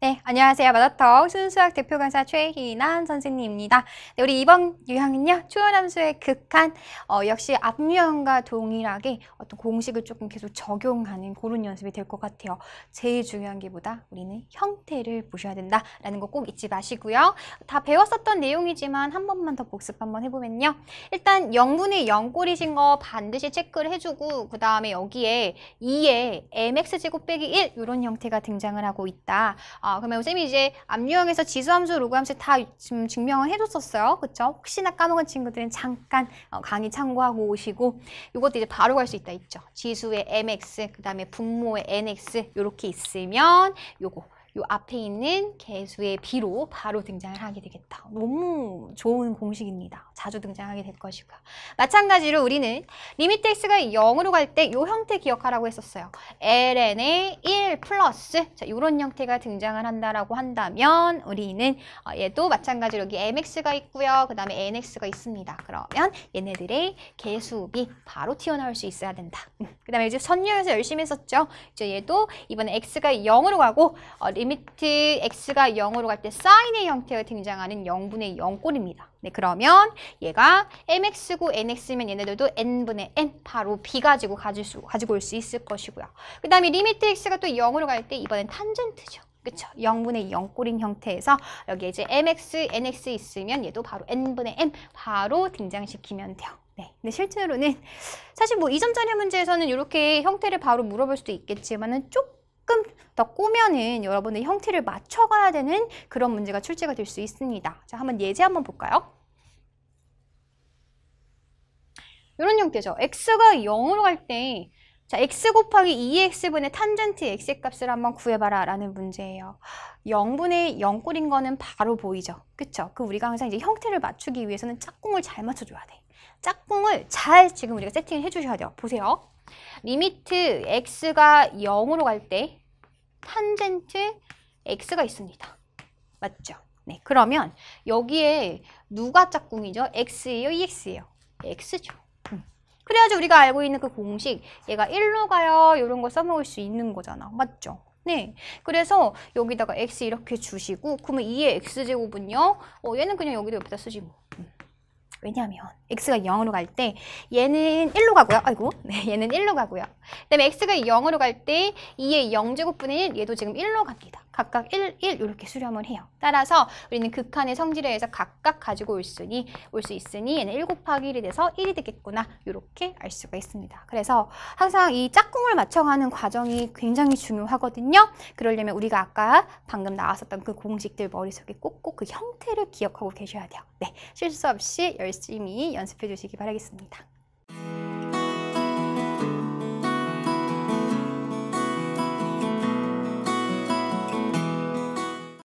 네, 안녕하세요. 마더턱 순수학 대표 강사 최희난 선생님입니다. 네, 우리 이번 유형은요, 초연함수의 극한, 어, 역시 앞유형과 동일하게 어떤 공식을 조금 계속 적용하는 그런 연습이 될 것 같아요. 제일 중요한 게보다 우리는 형태를 보셔야 된다라는 거 꼭 잊지 마시고요. 다 배웠었던 내용이지만 한 번만 더 복습 한번 해보면요. 일단 0분의 0꼴이신 거 반드시 체크를 해주고 그 다음에 여기에 2에 mx제곱 빼기 1 이런 형태가 등장을 하고 있다. 어, 아, 그러면 쌤이 이제 압유형에서 지수함수, 로그함수 다 지금 증명을 해줬었어요. 그쵸? 혹시나 까먹은 친구들은 잠깐 어, 강의 참고하고 오시고 이것도 이제 바로 갈 수 있다 있죠. 지수의 mx, 그 다음에 분모의 nx 이렇게 있으면 요거 요 앞에 있는 개수의 b로 바로 등장을 하게 되겠다. 너무 좋은 공식입니다. 자주 등장하게 될 것이고요. 마찬가지로 우리는 리미트 x가 0으로 갈 때 요 형태 기억하라고 했었어요. ln의 1 플러스 자, 이런 형태가 등장을 한다라고 한다면 우리는 어, 얘도 마찬가지로 여기 mx가 있고요. 그 다음에 nx가 있습니다. 그러면 얘네들의 개수비 바로 튀어나올 수 있어야 된다. 음. 그 다음에 이제 선열에서 열심히 했었죠. 이제 얘도 이번에 x가 0으로 가고 어, 리미트 x가 0으로 갈 때 사인의 형태가 등장하는 0분의 0꼴입니다. 네, 그러면 얘가 mx고 nx면 얘네들도 n분의 n 바로 비 가지고 가질 수, 가지고 올 수 있을 것이고요. 그 다음에 리미트 x가 또 0으로 갈 때 이번엔 탄젠트죠. 그렇죠 0분의 0 꼬린 형태에서 여기에 이제 mx, nx 있으면 얘도 바로 n분의 m 바로 등장시키면 돼요. 네. 근데 실제로는 사실 뭐이점짜리 문제에서는 이렇게 형태를 바로 물어볼 수도 있겠지만은 조금 더 꼬면은 여러분의 형태를 맞춰가야 되는 그런 문제가 출제가 될 수 있습니다. 자, 한번 예제 한번 볼까요? 이런 형태죠. x가 0으로 갈때 자, x 곱하기 2x분의 탄젠트 x값을 한번 구해봐라 라는 문제예요. 0분의 0꼴인 거는 바로 보이죠. 그쵸? 그 우리가 항상 이제 형태를 맞추기 위해서는 짝꿍을 잘 맞춰줘야 돼. 짝꿍을 잘 지금 우리가 세팅을 해주셔야 돼요. 보세요. 리미트 x가 0으로 갈 때 탄젠트 x가 있습니다. 맞죠? 네, 그러면 여기에 누가 짝꿍이죠? x예요? e x 예요 x죠. 그래야지 우리가 알고 있는 그 공식 얘가 1로 가요 이런 거 써먹을 수 있는 거잖아 맞죠? 네, 그래서 여기다가 x 이렇게 주시고 그러면 2의 x제곱은요 어, 얘는 그냥 여기도 옆에다 쓰지 뭐 음. 왜냐하면 x가 0으로 갈 때 얘는 1로 가고요. 아이고, 네, 얘는 1로 가고요. 그다음에 x가 0으로 갈 때 2의 0제곱분의 1 얘도 지금 1로 갑니다. 각각 1, 1 이렇게 수렴을 해요. 따라서 우리는 극한의 성질에 의해서 각각 가지고 올 수 있으니, 올 수 있으니 얘는 1 곱하기 1이 돼서 1이 되겠구나 이렇게 알 수가 있습니다. 그래서 항상 이 짝꿍을 맞춰가는 과정이 굉장히 중요하거든요. 그러려면 우리가 아까 방금 나왔었던 그 공식들 머릿속에 꼭꼭 그 형태를 기억하고 계셔야 돼요. 네, 실수 없이 열심히 연습해 주시기 바라겠습니다.